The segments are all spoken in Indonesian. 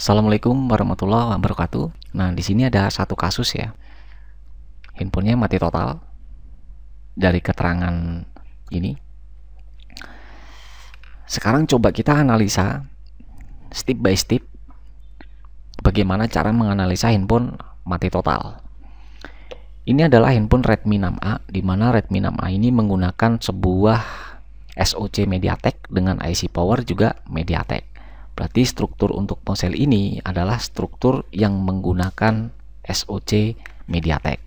Assalamualaikum warahmatullahi wabarakatuh. Nah, di sini ada satu kasus ya. Handphonenya mati total. Dari keterangan ini. Sekarang coba kita analisa step by step bagaimana cara menganalisa handphone mati total. Ini adalah handphone Redmi 6A di mana Redmi 6A ini menggunakan sebuah SoC MediaTek dengan IC power juga MediaTek. Berarti struktur untuk ponsel ini adalah struktur yang menggunakan SoC MediaTek.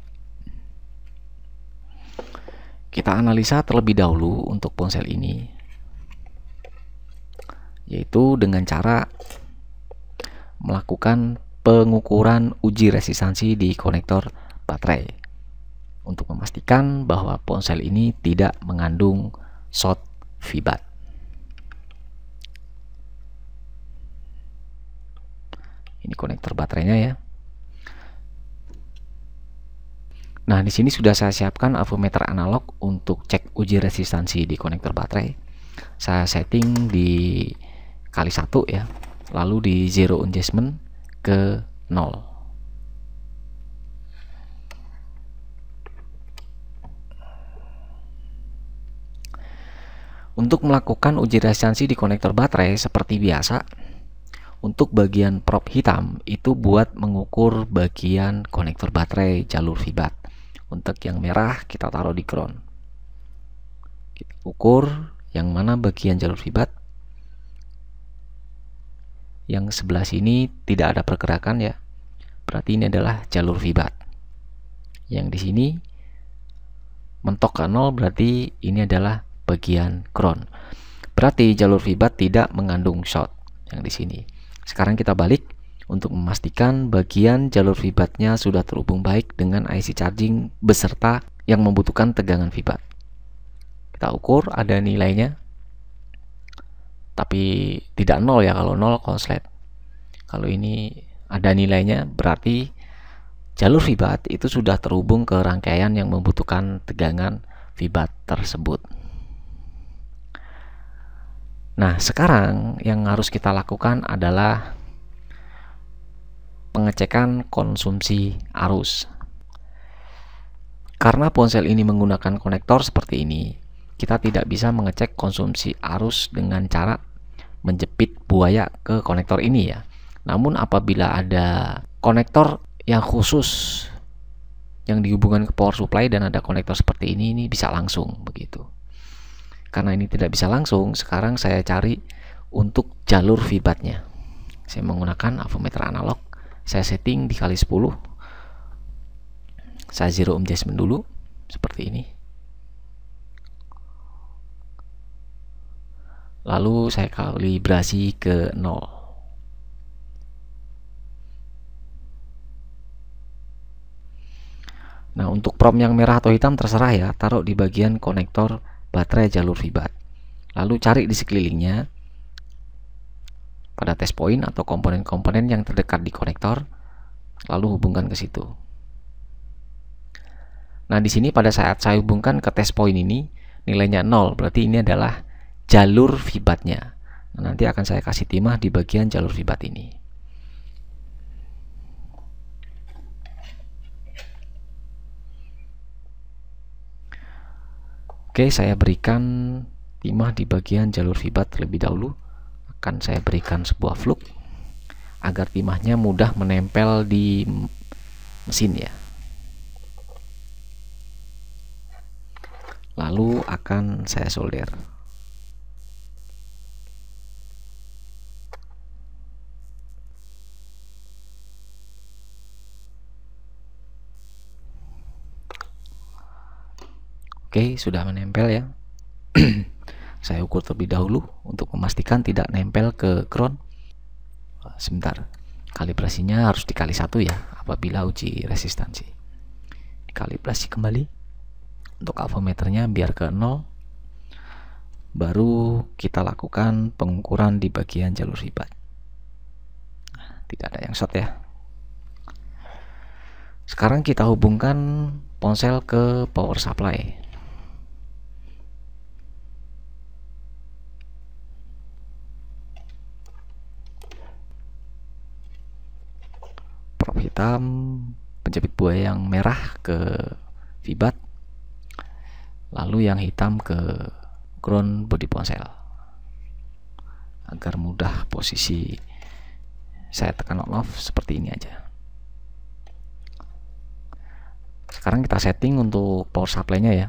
Kita analisa terlebih dahulu untuk ponsel ini, yaitu dengan cara melakukan pengukuran uji resistansi di konektor baterai untuk memastikan bahwa ponsel ini tidak mengandung short fibat. Ini konektor baterainya ya. Nah, di sini sudah saya siapkan avometer analog untuk cek uji resistansi di konektor baterai. Saya setting di kali satu ya, lalu di zero adjustment ke nol. Untuk melakukan uji resistansi di konektor baterai seperti biasa, untuk bagian prop hitam itu buat mengukur bagian konektor baterai jalur fibat. Untuk yang merah kita taruh di ground. Kita ukur yang mana bagian jalur fibat. Yang sebelah sini tidak ada pergerakan ya. Berarti ini adalah jalur fibat. Yang di sini mentok ke 0 berarti ini adalah bagian ground. Berarti jalur fibat tidak mengandung short yang di sini. Sekarang kita balik untuk memastikan bagian jalur fibatnya sudah terhubung baik dengan IC charging beserta yang membutuhkan tegangan fibat. Kita ukur ada nilainya, tapi tidak nol ya kalau nol konslet. Kalau ini ada nilainya berarti jalur fibat itu sudah terhubung ke rangkaian yang membutuhkan tegangan fibat tersebut. Nah, sekarang yang harus kita lakukan adalah pengecekan konsumsi arus. Karena ponsel ini menggunakan konektor seperti ini, kita tidak bisa mengecek konsumsi arus dengan cara menjepit buaya ke konektor ini ya. Namun apabila ada konektor yang khusus yang dihubungkan ke power supply dan ada konektor seperti ini ini bisa langsung begitu karena ini tidak bisa langsung sekarang saya cari untuk jalur vibatnya saya menggunakan avometer analog saya setting di kali 10 saya zero adjustment dulu seperti ini lalu saya kalibrasi ke 0 Nah, untuk prom yang merah atau hitam terserah ya, taruh di bagian konektor baterai jalur fibat. Lalu cari di sekelilingnya pada test point atau komponen-komponen yang terdekat di konektor, lalu hubungkan ke situ. Nah, di sini pada saat saya hubungkan ke test point ini, nilainya 0, berarti ini adalah jalur fibatnya. Nah, nanti akan saya kasih timah di bagian jalur fibat ini. Oke, saya berikan timah di bagian jalur fibat terlebih dahulu. Akan saya berikan sebuah fluk agar timahnya mudah menempel di mesin ya. Lalu akan saya solder. okay, sudah menempel ya. Saya ukur terlebih dahulu untuk memastikan tidak nempel ke crown Sebentar, kalibrasinya harus dikali satu ya apabila uji resistansi. dikalibrasi kembali untuk avometernya biar ke nol Baru kita lakukan pengukuran di bagian jalur hibat. tidak ada yang short ya. Sekarang kita hubungkan ponsel ke power supply. hitam, penjepit buaya yang merah ke Vibat, lalu yang hitam ke ground body ponsel agar mudah posisi saya tekan on off seperti ini aja sekarang kita setting untuk power supply nya ya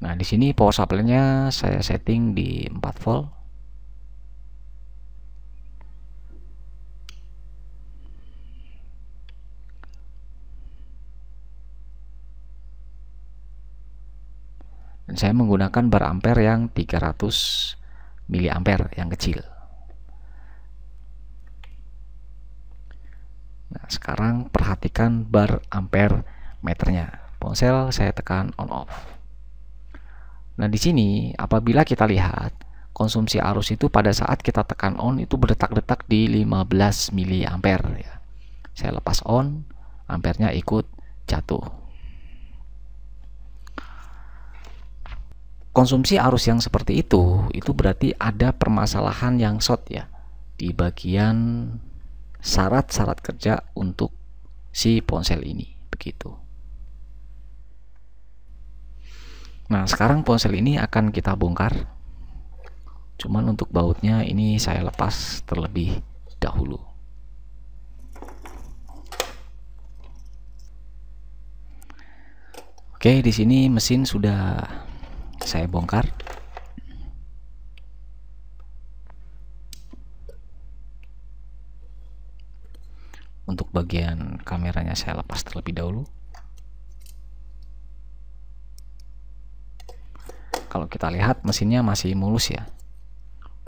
Nah, di sini power supply-nya saya setting di 4 volt. Dan saya menggunakan bar ampere yang 300 ampere yang kecil. Nah, sekarang perhatikan bar ampere meternya. Ponsel saya tekan on off. Nah, di sini apabila kita lihat konsumsi arus itu pada saat kita tekan on itu berdetak-detak di 15 mA ya. Saya lepas on, ampernya ikut jatuh. Konsumsi arus yang seperti itu itu berarti ada permasalahan yang short ya di bagian syarat-syarat kerja untuk si ponsel ini begitu. Nah, sekarang ponsel ini akan kita bongkar. Cuman untuk bautnya ini saya lepas terlebih dahulu. Oke, di sini mesin sudah saya bongkar. Untuk bagian kameranya saya lepas terlebih dahulu. kalau kita lihat mesinnya masih mulus ya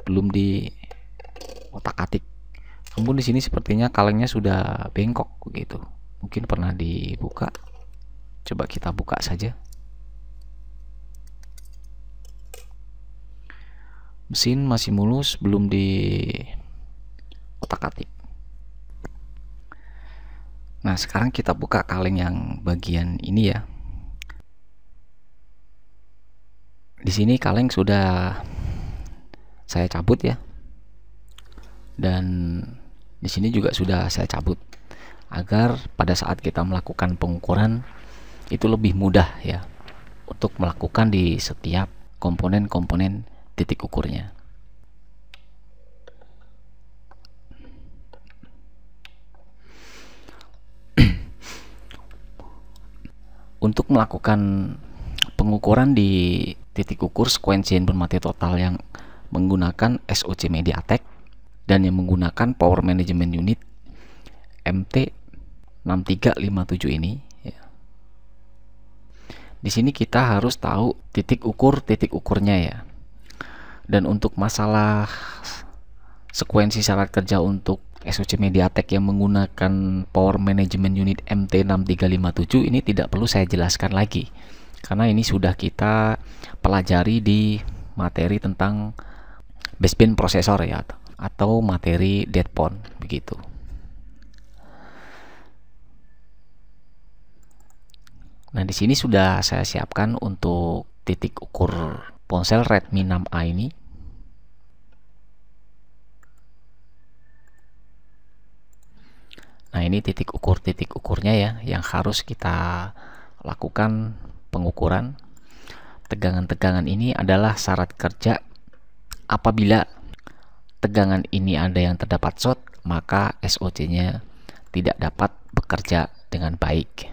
belum di otak atik namun di sini sepertinya kalengnya sudah bengkok begitu mungkin pernah dibuka coba kita buka saja mesin masih mulus belum di otak atik nah sekarang kita buka kaleng yang bagian ini ya di sini kaleng sudah saya cabut ya dan di sini juga sudah saya cabut agar pada saat kita melakukan pengukuran itu lebih mudah ya untuk melakukan di setiap komponen-komponen titik ukurnya untuk melakukan pengukuran di titik ukur sekuensi handphone mati total yang menggunakan SOC MediaTek dan yang menggunakan Power Management Unit MT6357 ini. Ya. Di sini kita harus tahu titik ukur titik ukurnya ya. Dan untuk masalah sekuensi syarat kerja untuk SOC MediaTek yang menggunakan Power Management Unit MT6357 ini tidak perlu saya jelaskan lagi karena ini sudah kita pelajari di materi tentang baseband processor ya atau materi deadpon begitu. Nah, di sini sudah saya siapkan untuk titik ukur ponsel Redmi 6A ini. Nah, ini titik ukur titik ukurnya ya yang harus kita lakukan pengukuran. Tegangan-tegangan ini adalah syarat kerja apabila tegangan ini ada yang terdapat short, maka SOC-nya tidak dapat bekerja dengan baik.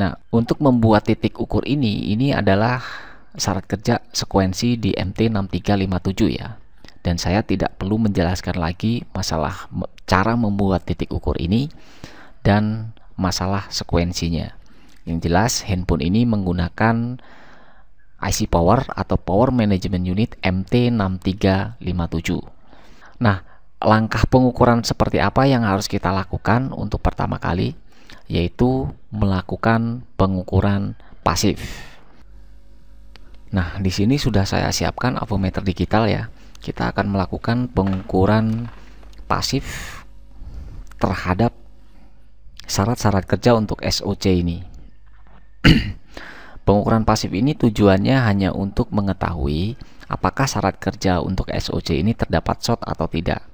Nah, untuk membuat titik ukur ini, ini adalah syarat kerja sekuensi di MT6357 ya. Dan saya tidak perlu menjelaskan lagi masalah cara membuat titik ukur ini dan masalah sekuensinya. Yang jelas handphone ini menggunakan IC power atau power management unit MT6357. Nah, langkah pengukuran seperti apa yang harus kita lakukan untuk pertama kali yaitu melakukan pengukuran pasif. Nah, di sini sudah saya siapkan avometer digital ya. Kita akan melakukan pengukuran pasif terhadap syarat-syarat kerja untuk SOC ini. Pengukuran pasif ini tujuannya hanya untuk mengetahui apakah syarat kerja untuk SOC ini terdapat short atau tidak.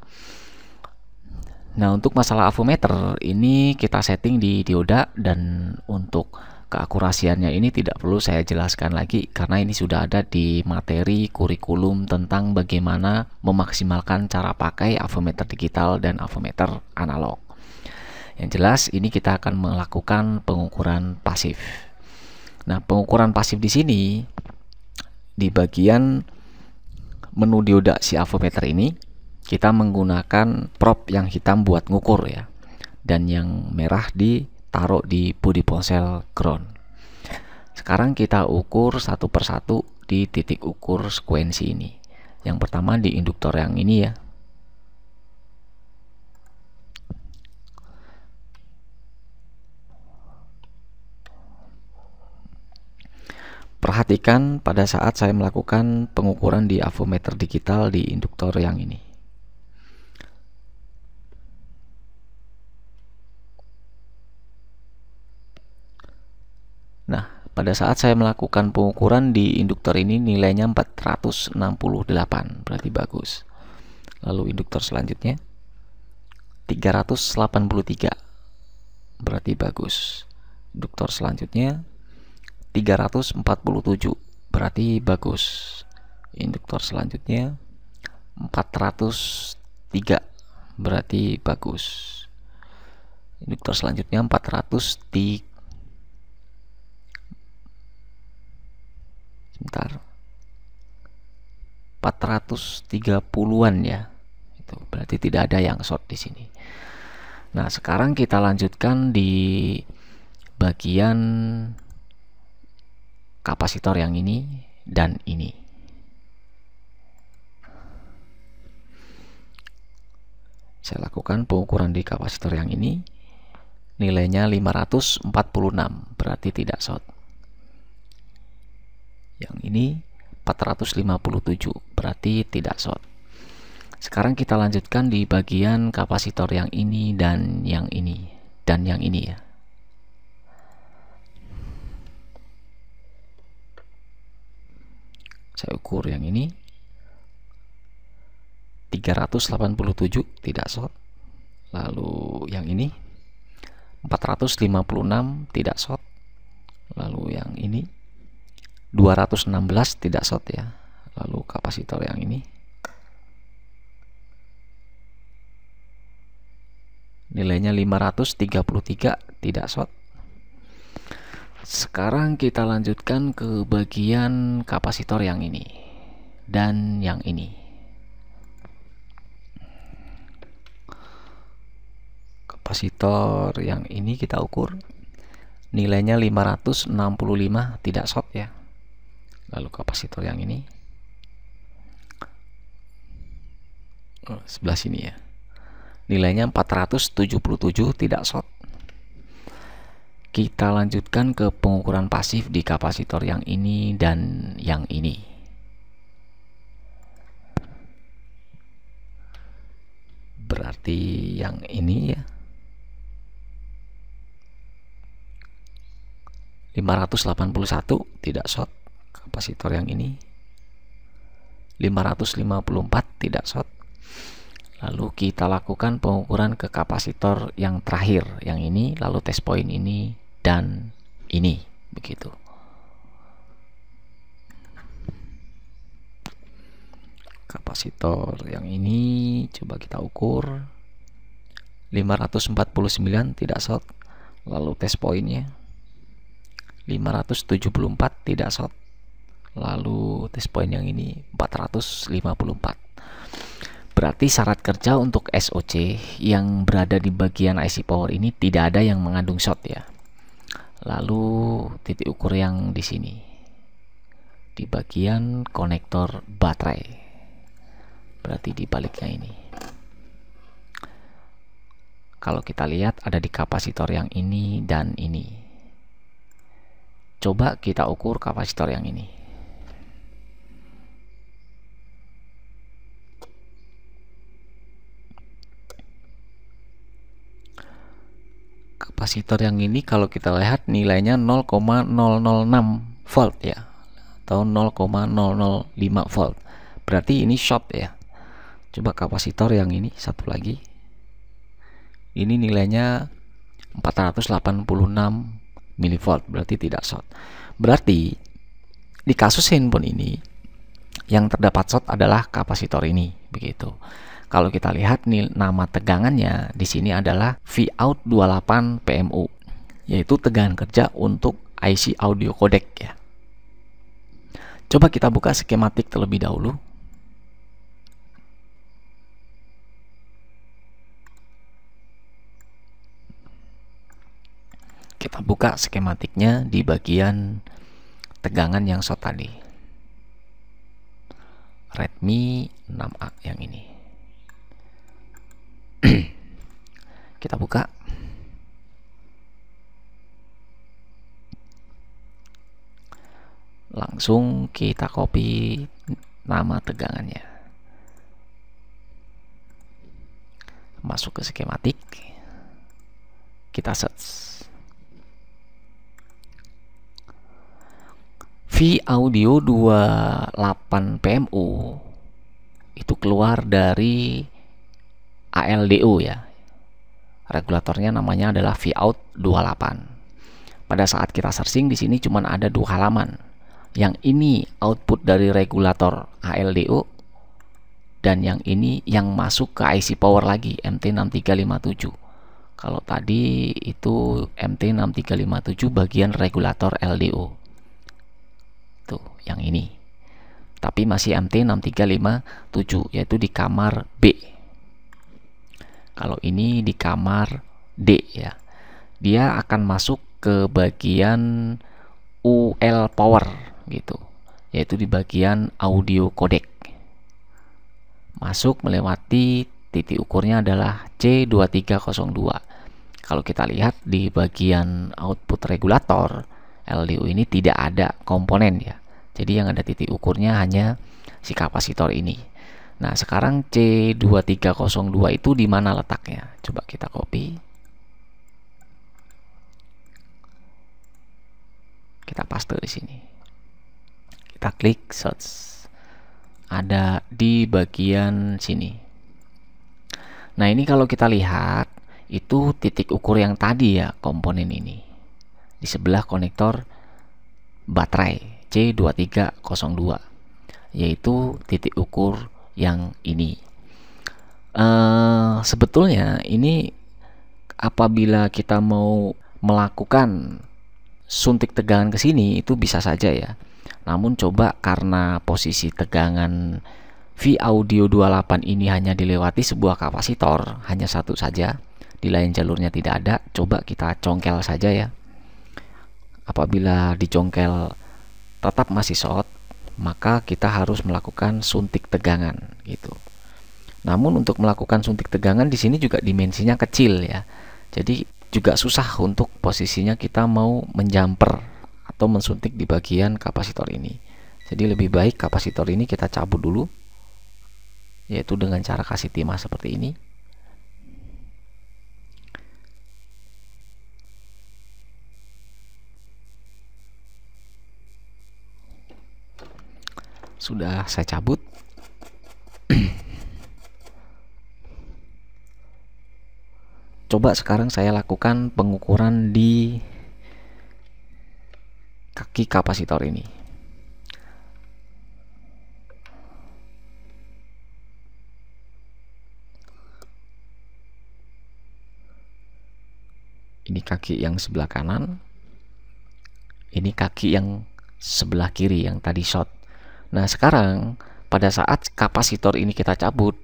Nah, untuk masalah avometer ini kita setting di dioda dan untuk keakurasiannya ini tidak perlu saya jelaskan lagi karena ini sudah ada di materi kurikulum tentang bagaimana memaksimalkan cara pakai avometer digital dan avometer analog. Yang jelas ini kita akan melakukan pengukuran pasif. Nah, pengukuran pasif di sini di bagian menu dioda si avometer ini kita menggunakan prop yang hitam buat ngukur ya dan yang merah ditaruh di body ponsel ground. Sekarang kita ukur satu persatu di titik ukur sekuensi ini. Yang pertama di induktor yang ini ya, Perhatikan pada saat saya melakukan pengukuran di avometer digital di induktor yang ini. Nah, pada saat saya melakukan pengukuran di induktor ini nilainya 468, berarti bagus. Lalu induktor selanjutnya 383, berarti bagus. Induktor selanjutnya 347 berarti bagus induktor selanjutnya 403 berarti bagus induktor selanjutnya 400 di sebentar 430-an ya itu berarti tidak ada yang short di sini nah sekarang kita lanjutkan di bagian kapasitor yang ini dan ini saya lakukan pengukuran di kapasitor yang ini nilainya 546 berarti tidak short yang ini 457 berarti tidak short sekarang kita lanjutkan di bagian kapasitor yang ini dan yang ini dan yang ini ya saya ukur yang ini 387 tidak short lalu yang ini 456 tidak short lalu yang ini 216 tidak short ya lalu kapasitor yang ini nilainya 533 tidak short sekarang kita lanjutkan ke bagian kapasitor yang ini dan yang ini. Kapasitor yang ini kita ukur nilainya 565 tidak short ya. Lalu kapasitor yang ini oh, sebelah sini ya. Nilainya 477 tidak short kita lanjutkan ke pengukuran pasif di kapasitor yang ini dan yang ini. Berarti yang ini ya. 581 tidak short kapasitor yang ini. 554 tidak short. Lalu kita lakukan pengukuran ke kapasitor yang terakhir yang ini lalu test point ini dan ini begitu. Kapasitor yang ini coba kita ukur 549 tidak short lalu tes poinnya 574 tidak short lalu tes poin yang ini 454 berarti syarat kerja untuk SOC yang berada di bagian IC power ini tidak ada yang mengandung short ya lalu titik ukur yang di sini di bagian konektor baterai berarti di baliknya ini kalau kita lihat ada di kapasitor yang ini dan ini coba kita ukur kapasitor yang ini kapasitor yang ini kalau kita lihat nilainya 0,006 volt ya atau 0,005 volt berarti ini short ya coba kapasitor yang ini satu lagi ini nilainya 486 milivolt berarti tidak short berarti di kasus handphone ini yang terdapat short adalah kapasitor ini begitu kalau kita lihat nih nama tegangannya di sini adalah out 28 PMU yaitu tegangan kerja untuk IC audio codec ya. Coba kita buka skematik terlebih dahulu. Kita buka skematiknya di bagian tegangan yang shot tadi. Redmi 6A yang ini. kita buka langsung kita copy nama tegangannya masuk ke skematik kita search V audio 28 PMU itu keluar dari aldu ya Regulatornya namanya adalah vout 28. Pada saat kita searching di sini cuma ada dua halaman. Yang ini output dari regulator ALDO dan yang ini yang masuk ke IC power lagi MT6357. Kalau tadi itu MT6357 bagian regulator LDO. Tuh, yang ini. Tapi masih MT6357 yaitu di kamar B kalau ini di kamar D ya dia akan masuk ke bagian UL power gitu yaitu di bagian audio codec masuk melewati titik ukurnya adalah C2302 kalau kita lihat di bagian output regulator LDU ini tidak ada komponen ya jadi yang ada titik ukurnya hanya si kapasitor ini Nah, sekarang C2302 itu di mana letaknya? Coba kita copy. Kita paste di sini. Kita klik search. Ada di bagian sini. Nah, ini kalau kita lihat itu titik ukur yang tadi ya komponen ini. Di sebelah konektor baterai C2302 yaitu titik ukur yang ini. Uh, sebetulnya ini apabila kita mau melakukan suntik tegangan ke sini itu bisa saja ya. Namun coba karena posisi tegangan V Audio 28 ini hanya dilewati sebuah kapasitor, hanya satu saja. Di lain jalurnya tidak ada, coba kita congkel saja ya. Apabila dicongkel tetap masih short, maka kita harus melakukan suntik tegangan gitu. Namun untuk melakukan suntik tegangan di sini juga dimensinya kecil ya. Jadi juga susah untuk posisinya kita mau menjumper atau mensuntik di bagian kapasitor ini. Jadi lebih baik kapasitor ini kita cabut dulu yaitu dengan cara kasih timah seperti ini sudah saya cabut coba sekarang saya lakukan pengukuran di kaki kapasitor ini ini kaki yang sebelah kanan ini kaki yang sebelah kiri yang tadi shot. Nah, sekarang pada saat kapasitor ini kita cabut,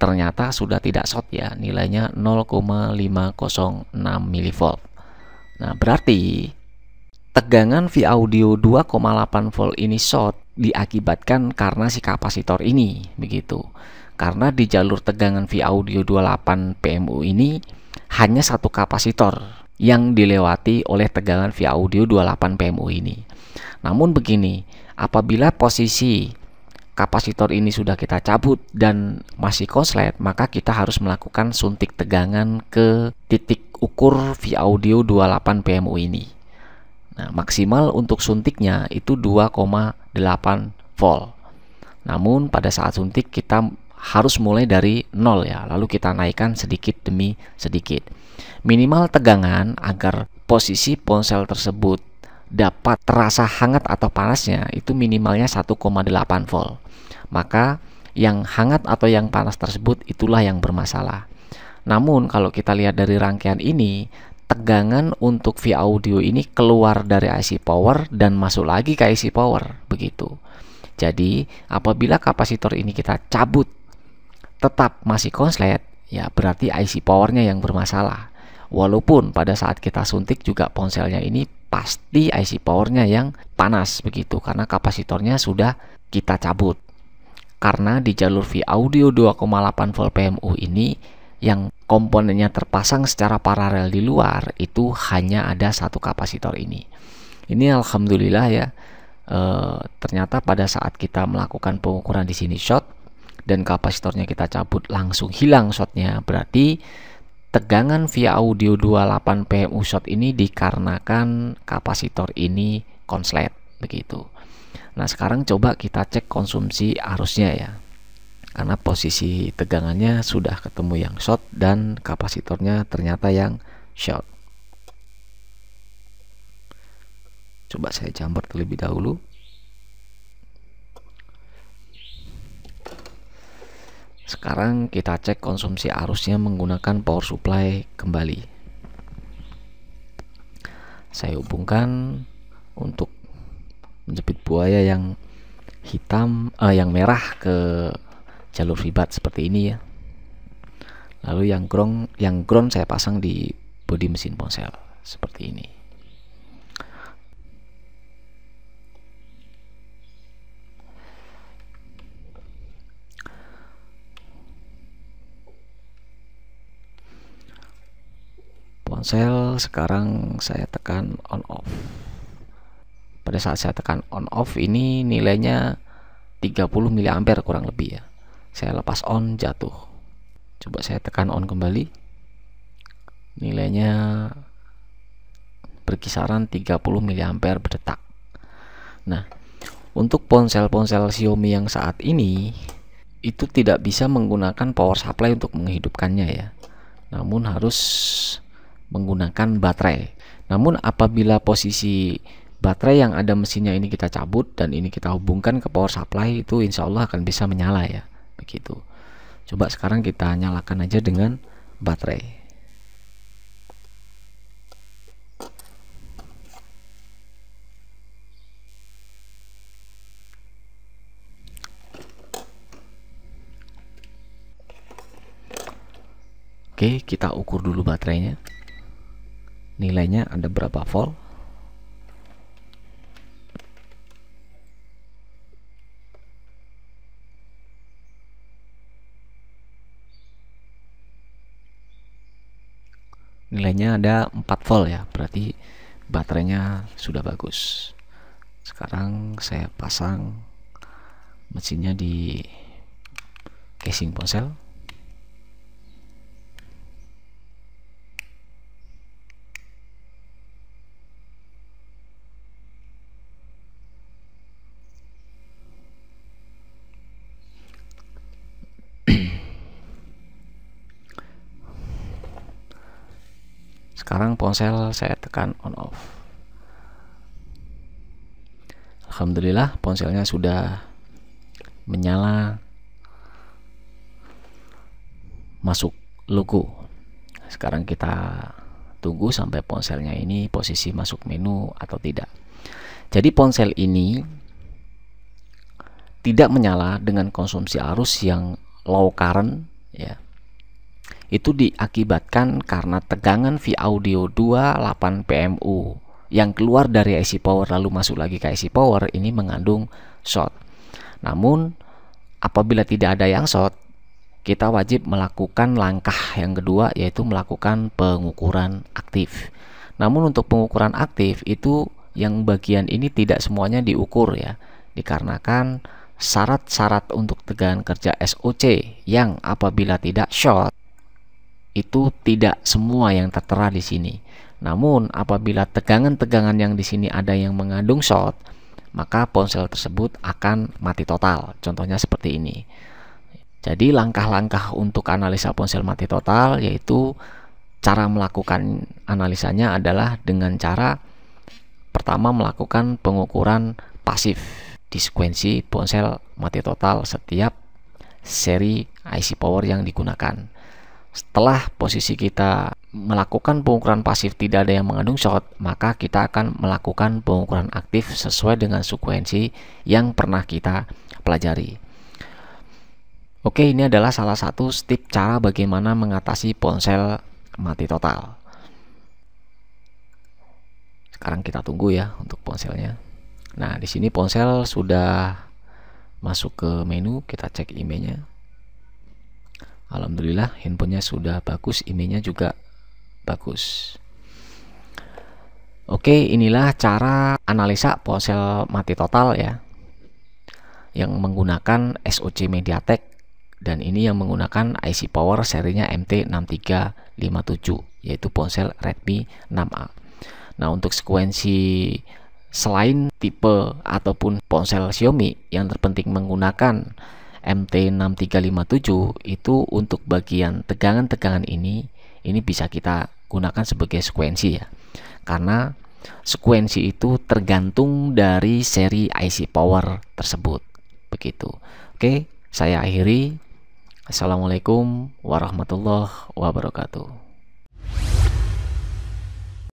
ternyata sudah tidak short ya, nilainya 0,506 mV. Nah, berarti tegangan V audio 2,8 volt ini short diakibatkan karena si kapasitor ini begitu. Karena di jalur tegangan V audio 28 PMU ini hanya satu kapasitor yang dilewati oleh tegangan V audio 28 PMU ini. Namun begini, Apabila posisi kapasitor ini sudah kita cabut dan masih koslet, maka kita harus melakukan suntik tegangan ke titik ukur V audio 28 PMU ini. Nah, maksimal untuk suntiknya itu 2,8 volt. Namun pada saat suntik kita harus mulai dari nol ya, lalu kita naikkan sedikit demi sedikit. Minimal tegangan agar posisi ponsel tersebut dapat terasa hangat atau panasnya itu minimalnya 1,8 volt. Maka yang hangat atau yang panas tersebut itulah yang bermasalah. Namun kalau kita lihat dari rangkaian ini, tegangan untuk via audio ini keluar dari IC power dan masuk lagi ke IC power, begitu. Jadi, apabila kapasitor ini kita cabut tetap masih konslet, ya berarti IC powernya yang bermasalah. Walaupun pada saat kita suntik juga ponselnya ini pasti IC powernya yang panas begitu karena kapasitornya sudah kita cabut karena di jalur V audio 2,8 volt PMU ini yang komponennya terpasang secara paralel di luar itu hanya ada satu kapasitor ini ini alhamdulillah ya e, ternyata pada saat kita melakukan pengukuran di sini shot dan kapasitornya kita cabut langsung hilang shotnya berarti Tegangan via audio 28 PMU shot ini dikarenakan kapasitor ini konslet begitu. Nah, sekarang coba kita cek konsumsi arusnya ya. Karena posisi tegangannya sudah ketemu yang short dan kapasitornya ternyata yang short. Coba saya jumper terlebih dahulu. Sekarang kita cek konsumsi arusnya menggunakan power supply kembali. Saya hubungkan untuk menjepit buaya yang hitam eh, yang merah ke jalur fibat seperti ini ya. Lalu yang ground yang ground saya pasang di bodi mesin ponsel seperti ini. ponsel sekarang saya tekan on off pada saat saya tekan on off ini nilainya 30 mAh kurang lebih ya saya lepas on jatuh coba saya tekan on kembali nilainya berkisaran 30 mA berdetak berdetak nah untuk ponsel-ponsel Xiaomi yang saat ini itu tidak bisa menggunakan power supply untuk menghidupkannya ya namun harus menggunakan baterai. Namun apabila posisi baterai yang ada mesinnya ini kita cabut dan ini kita hubungkan ke power supply itu insya Allah akan bisa menyala ya begitu coba sekarang kita nyalakan aja dengan baterai Oke, kita ukur dulu baterainya nilainya ada berapa volt nilainya ada 4 volt ya berarti baterainya sudah bagus sekarang saya pasang mesinnya di casing ponsel ponsel saya tekan on off Alhamdulillah ponselnya sudah menyala masuk logo sekarang kita tunggu sampai ponselnya ini posisi masuk menu atau tidak jadi ponsel ini tidak menyala dengan konsumsi arus yang low current ya itu diakibatkan karena tegangan V audio 28 PMU yang keluar dari IC power lalu masuk lagi ke IC power ini mengandung short. Namun apabila tidak ada yang short, kita wajib melakukan langkah yang kedua yaitu melakukan pengukuran aktif. Namun untuk pengukuran aktif itu yang bagian ini tidak semuanya diukur ya dikarenakan syarat-syarat untuk tegangan kerja SOC yang apabila tidak short itu tidak semua yang tertera di sini. Namun, apabila tegangan-tegangan yang di sini ada yang mengandung short, maka ponsel tersebut akan mati total. Contohnya seperti ini. Jadi, langkah-langkah untuk analisa ponsel mati total yaitu cara melakukan analisanya adalah dengan cara pertama melakukan pengukuran pasif di sekuensi ponsel mati total setiap seri IC power yang digunakan. Setelah posisi kita melakukan pengukuran pasif tidak ada yang mengandung short, maka kita akan melakukan pengukuran aktif sesuai dengan sekuensi yang pernah kita pelajari. Oke, ini adalah salah satu tip cara bagaimana mengatasi ponsel mati total. Sekarang kita tunggu ya untuk ponselnya. Nah, di sini ponsel sudah masuk ke menu, kita cek emailnya. Alhamdulillah handphonenya sudah bagus, emailnya juga bagus. Oke, inilah cara analisa ponsel mati total ya. Yang menggunakan SoC MediaTek dan ini yang menggunakan IC power serinya MT6357 yaitu ponsel Redmi 6A. Nah, untuk sekuensi selain tipe ataupun ponsel Xiaomi yang terpenting menggunakan MT6357 itu untuk bagian tegangan-tegangan ini ini bisa kita gunakan sebagai sekuensi ya karena sekuensi itu tergantung dari seri IC power tersebut begitu oke saya akhiri Assalamualaikum warahmatullahi wabarakatuh